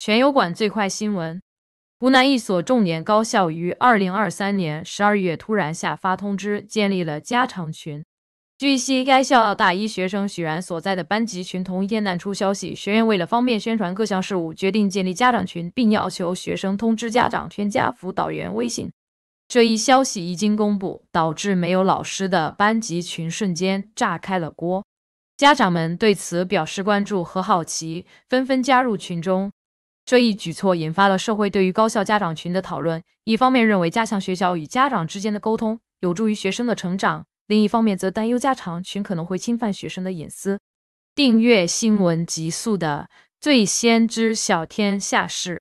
全油管最快新闻：湖南一所重点高校于二零二三年十二月突然下发通知，建立了家长群。据悉，该校大一学生许然所在的班级群同一天难出消息，学院为了方便宣传各项事务，决定建立家长群，并要求学生通知家长、添加辅导员微信。这一消息一经公布，导致没有老师的班级群瞬间炸开了锅，家长们对此表示关注和好奇，纷纷加入群中。这一举措引发了社会对于高校家长群的讨论。一方面认为加强学校与家长之间的沟通有助于学生的成长，另一方面则担忧家长群可能会侵犯学生的隐私。订阅新闻极速的，最先知晓天下事。